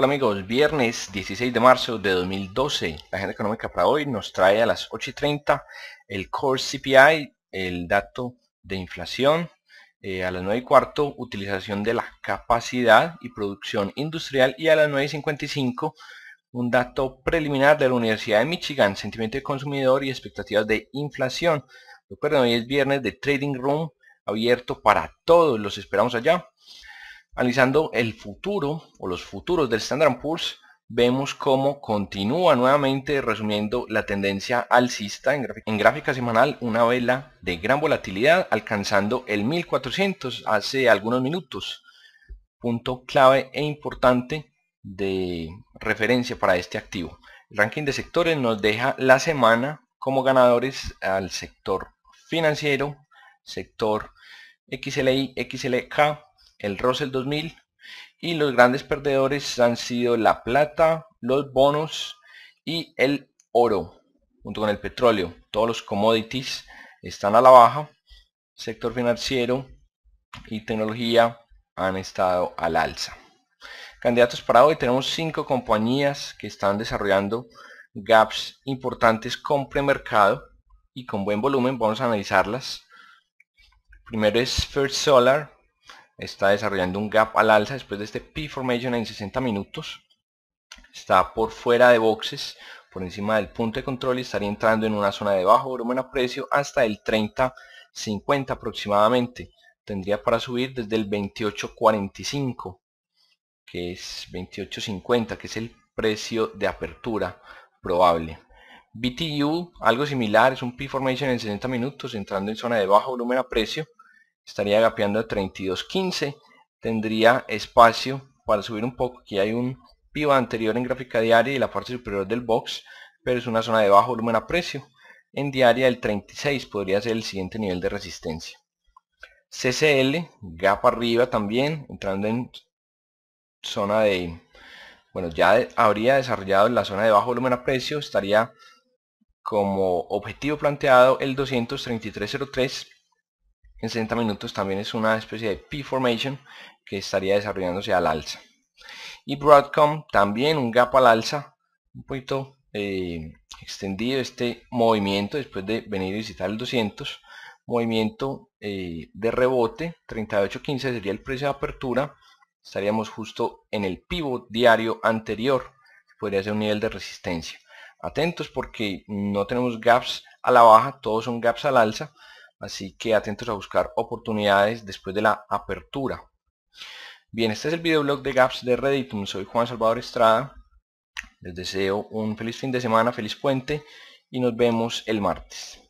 Hola amigos, viernes 16 de marzo de 2012. La agenda económica para hoy nos trae a las 8:30 el Core CPI, el dato de inflación. Eh, a las 9 y cuarto, utilización de la capacidad y producción industrial. Y a las 9:55 un dato preliminar de la Universidad de Michigan, sentimiento de consumidor y expectativas de inflación. Recuerden, hoy es viernes de Trading Room abierto para todos. Los esperamos allá. Analizando el futuro o los futuros del Standard Poor's, vemos cómo continúa nuevamente resumiendo la tendencia alcista en, en gráfica semanal, una vela de gran volatilidad alcanzando el 1400 hace algunos minutos. Punto clave e importante de referencia para este activo. El ranking de sectores nos deja la semana como ganadores al sector financiero, sector XLI, XLK, el Russell 2000 y los grandes perdedores han sido la plata, los bonos y el oro, junto con el petróleo. Todos los commodities están a la baja, sector financiero y tecnología han estado al alza. Candidatos para hoy tenemos cinco compañías que están desarrollando gaps importantes con premercado y con buen volumen. Vamos a analizarlas. Primero es First Solar, está desarrollando un gap al alza después de este P formation en 60 minutos está por fuera de boxes por encima del punto de control y estaría entrando en una zona de bajo volumen a precio hasta el 30.50 aproximadamente tendría para subir desde el 28.45 que es 28.50 que es el precio de apertura probable BTU algo similar es un P formation en 60 minutos entrando en zona de bajo volumen a precio estaría gapeando a 32.15 tendría espacio para subir un poco aquí hay un pivo anterior en gráfica diaria y la parte superior del box pero es una zona de bajo volumen a precio en diaria el 36 podría ser el siguiente nivel de resistencia CCL gap arriba también entrando en zona de bueno ya habría desarrollado la zona de bajo volumen a precio estaría como objetivo planteado el 233.03 en 60 minutos también es una especie de P-formation que estaría desarrollándose al alza. Y Broadcom también un gap al alza, un poquito eh, extendido este movimiento después de venir a visitar el 200 movimiento eh, de rebote 38.15 sería el precio de apertura estaríamos justo en el pivot diario anterior podría ser un nivel de resistencia atentos porque no tenemos gaps a la baja todos son gaps al alza Así que atentos a buscar oportunidades después de la apertura. Bien, este es el videoblog de Gaps de Reddit. Soy Juan Salvador Estrada. Les deseo un feliz fin de semana, feliz puente y nos vemos el martes.